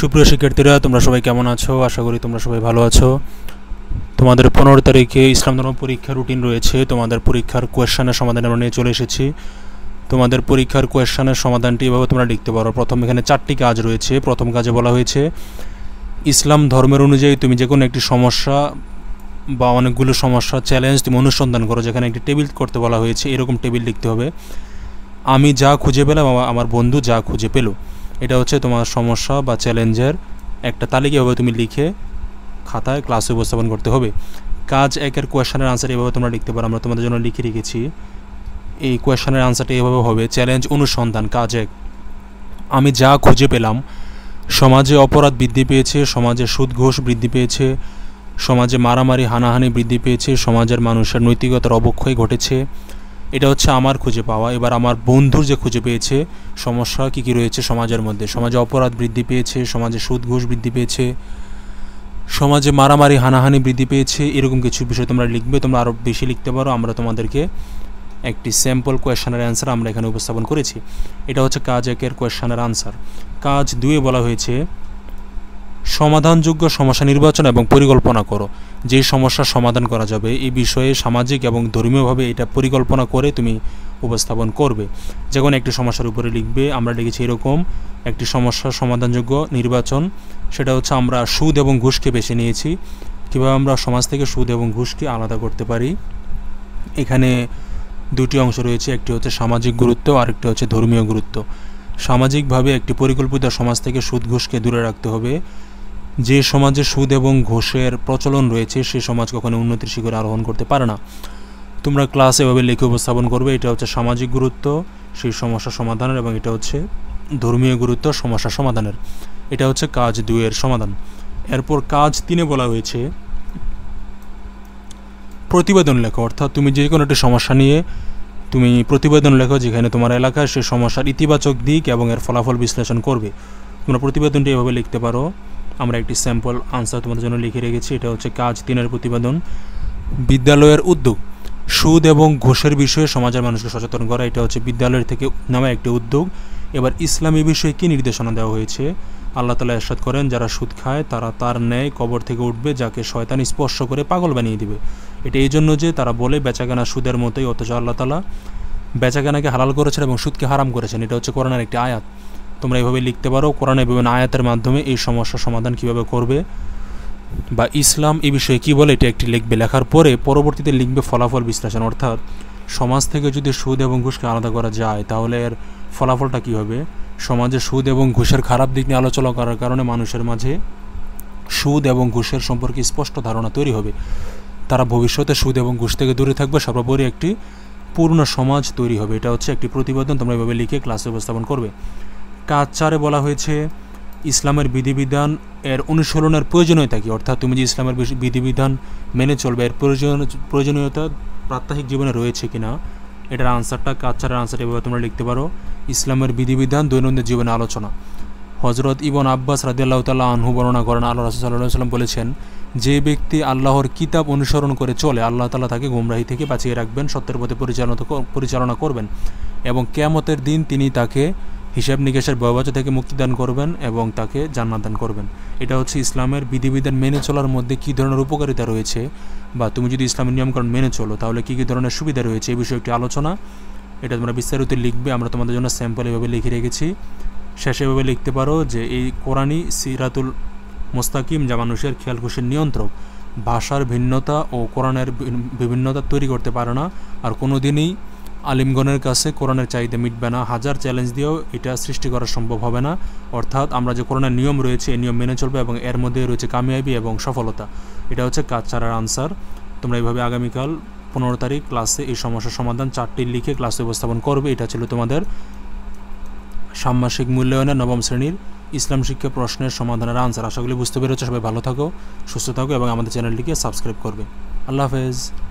সুপ্রিয় শিক্ষার্থীরা তোমরা সবাই কেমন আছো আশা করি তোমরা সবাই ভালো আছো তোমাদের পনেরো তারিখে ইসলাম ধর্ম পরীক্ষা রুটিন রয়েছে তোমাদের পরীক্ষার কোয়েশ্চানের সমাধান আমরা নিয়ে চলে এসেছি তোমাদের পরীক্ষার কোয়েশ্চানের সমাধানটি এভাবে তোমরা লিখতে পারো প্রথম এখানে চারটি কাজ রয়েছে প্রথম কাজে বলা হয়েছে ইসলাম ধর্মের অনুযায়ী তুমি যে কোনো একটি সমস্যা বা অনেকগুলো সমস্যা চ্যালেঞ্জ তুমি অনুসন্ধান করো যেখানে একটি টেবিল করতে বলা হয়েছে এরকম টেবিল লিখতে হবে আমি যা খুঁজে পেলাম আমার বন্ধু যা খুঁজে পেলো এটা হচ্ছে তোমার সমস্যা বা চ্যালেঞ্জের একটা তালিকা এভাবে তুমি লিখে খাতায় ক্লাসে উপস্থাপন করতে হবে কাজ একের কোয়েশনের আনসার এভাবে তোমরা লিখতে পারো আমরা তোমাদের জন্য লিখে রেখেছি এই কোয়েশনের আনসারটা এভাবে হবে চ্যালেঞ্জ অনুসন্ধান কাজ এক আমি যা খুঁজে পেলাম সমাজে অপরাধ বৃদ্ধি পেয়েছে সমাজে সুদ ঘোষ বৃদ্ধি পেয়েছে সমাজে মারামারি হানাহানি বৃদ্ধি পেয়েছে সমাজের মানুষের নৈতিকতার অবক্ষয় ঘটেছে এটা হচ্ছে আমার খুঁজে পাওয়া এবার আমার বন্ধুর যে খুঁজে পেয়েছে সমস্যা কী কী রয়েছে সমাজের মধ্যে সমাজে অপরাধ বৃদ্ধি পেয়েছে সমাজে সুদ ঘুষ বৃদ্ধি পেয়েছে সমাজে মারামারি হানাহানি বৃদ্ধি পেয়েছে এরকম কিছু বিষয় তোমরা লিখবে তোমরা আরও বেশি লিখতে পারো আমরা তোমাদেরকে একটি স্যাম্পল কোয়েশনের অ্যান্সার আমরা এখানে উপস্থাপন করেছি এটা হচ্ছে কাজ একের কোয়েশনের আনসার কাজ দুয়ে বলা হয়েছে সমাধানযোগ্য সমস্যা নির্বাচন এবং পরিকল্পনা করো যে সমস্যার সমাধান করা যাবে এই বিষয়ে সামাজিক এবং ধর্মীয়ভাবে এটা পরিকল্পনা করে তুমি উপস্থাপন করবে যেমন একটি সমস্যার উপরে লিখবে আমরা লিখেছি এরকম একটি সমস্যা সমাধানযোগ্য নির্বাচন সেটা হচ্ছে আমরা সুদ এবং ঘুষকে বেছে নিয়েছি কীভাবে আমরা সমাজ থেকে সুদ এবং ঘুষকে আলাদা করতে পারি এখানে দুটি অংশ রয়েছে একটি হচ্ছে সামাজিক গুরুত্ব আরেকটি হচ্ছে ধর্মীয় গুরুত্ব সামাজিকভাবে একটি পরিকল্পিত সমাজ থেকে সুদ ঘুষকে দূরে রাখতে হবে যে সমাজে সুদ এবং ঘোষের প্রচলন রয়েছে সে সমাজ কখনো উন্নতির শিখরে আরোহণ করতে পারে না তোমরা ক্লাস এভাবে লিখে উপস্থাপন করবে এটা হচ্ছে সামাজিক গুরুত্ব সেই সমস্যা সমাধানের এবং এটা হচ্ছে ধর্মীয় গুরুত্ব সমস্যা সমাধানের এটা হচ্ছে কাজ দুইয়ের সমাধান এরপর কাজ তিনে বলা হয়েছে প্রতিবেদন লেখো অর্থাৎ তুমি যে কোনো একটা সমস্যা নিয়ে তুমি প্রতিবেদন লেখো যেখানে তোমার এলাকায় সেই সমস্যার ইতিবাচক দিক এবং এর ফলাফল বিশ্লেষণ করবে তোমরা প্রতিবেদনটি এভাবে লিখতে পারো আমরা একটি স্যাম্পল আনসার তোমাদের জন্য লিখে রেখেছি এটা হচ্ছে কাজ তিনের প্রতিবেদন বিদ্যালয়ের উদ্যোগ সুদ এবং ঘোষের বিষয়ে সমাজের মানুষকে সচেতন করা এটা হচ্ছে বিদ্যালয়ের থেকে নেওয়া একটি উদ্যোগ এবার ইসলামী বিষয়ে কী নির্দেশনা দেওয়া হয়েছে আল্লাহ তালা এরশাদ করেন যারা সুদ খায় তারা তার ন্যায় কবর থেকে উঠবে যাকে শয়তান স্পর্শ করে পাগল বানিয়ে দিবে এটা এই জন্য যে তারা বলে বেচাকেনা সুদের মতোই অথচ আল্লাহ তালা বেচাকেনাকে হালাল করেছেন এবং সুদকে হারাম করেছেন এটা হচ্ছে করোনার একটি আয়াত তোমরা এভাবে লিখতে পারো কোরআনে বিভিন্ন আয়াতের মাধ্যমে এই সমস্যার সমাধান কিভাবে করবে বা ইসলাম এ বিষয়ে কি বলে এটা একটি লিখবে লেখার পরে পরবর্তীতে লিখবে ফলাফল বিশ্লেষণ অর্থাৎ সমাজ থেকে যদি সুদ এবং ঘুষকে আলাদা করা যায় তাহলে এর ফলাফলটা কী হবে সমাজে সুদ এবং ঘুষের খারাপ দিক নিয়ে আলোচনা করার কারণে মানুষের মাঝে সুদ এবং ঘুষের সম্পর্কে স্পষ্ট ধারণা তৈরি হবে তারা ভবিষ্যতে সুদ এবং ঘুষ থেকে দূরে থাকবে সর্বোপরি একটি পূর্ণ সমাজ তৈরি হবে এটা হচ্ছে একটি প্রতিবেদন তোমরা এভাবে লিখে ক্লাসে উপস্থাপন করবে কাজ চারে বলা হয়েছে ইসলামের বিধিবিধান এর অনুসরণের প্রয়োজনীয়তা কি অর্থাৎ তুমি যে ইসলামের বিধিবিধান মেনে চলবে এর প্রয়োজন প্রয়োজনীয়তা প্রাত্যহিক জীবনে রয়েছে কিনা এটার আনসারটা কাজ ছাড়ার আনসার এভাবে তোমরা লিখতে পারো ইসলামের বিধিবিধান দৈনন্দিন জীবনে আলোচনা হজরত ইবন আব্বাস রাজিয়াল্লাহ তাল্লাহ আনহু বর্ণনা করেন আল্লাহ রাসুল্লাহ সাল্লাম বলেছেন যে ব্যক্তি আল্লাহর কিতাব অনুসরণ করে চলে আল্লাহ তালা তাকে গুমরাহি থেকে বাঁচিয়ে রাখবেন সত্যের পথে পরিচালনা পরিচালনা করবেন এবং কেয়ামতের দিন তিনি তাকে হিসাব নিকেশের ব্যবহার থেকে মুক্তিদান করবেন এবং তাকে জান্নাদান করবেন এটা হচ্ছে ইসলামের বিধিবিধান মেনে চলার মধ্যে কী ধরনের উপকারিতা রয়েছে বা তুমি যদি ইসলামের নিয়মকরণ মেনে চলো তাহলে কী কী ধরনের সুবিধা রয়েছে এই বিষয়ে একটি আলোচনা এটা তোমরা বিস্তারিত লিখবে আমরা তোমাদের জন্য স্যাম্পল এভাবে লিখে রেখেছি শেষে এভাবে লিখতে পারো যে এই কোরআনই সিরাতুল মোস্তাকিম যা মানুষের খেয়াল খুশির নিয়ন্ত্রক ভাষার ভিন্নতা ও কোরআনের বিভিন্নতা তৈরি করতে পারে না আর কোনো দিনই আলিমগণের কাছে কোরআনের চাহিদা মিটবে না হাজার চ্যালেঞ্জ দিয়েও এটা সৃষ্টি করা সম্ভব হবে না অর্থাৎ আমরা যে কোরআনের নিয়ম রয়েছে এই নিয়ম মেনে চলবে এবং এর মধ্যে রয়েছে কামিয়াবি এবং সফলতা এটা হচ্ছে কাজ ছাড়ার আনসার তোমরা এইভাবে আগামীকাল পনেরো তারিখ ক্লাসে এই সমস্যার সমাধান চারটি লিখে ক্লাস উপস্থাপন করবে এটা ছিল তোমাদের সাম্মাসিক মূল্যায়নের নবম শ্রেণীর ইসলাম শিক্ষা প্রশ্নের সমাধানের আনসার আশা করি বুঝতে পেরেছো সবাই ভালো থাকো সুস্থ থাকো এবং আমাদের চ্যানেলটিকে সাবস্ক্রাইব করবে আল্লাহ হাফেজ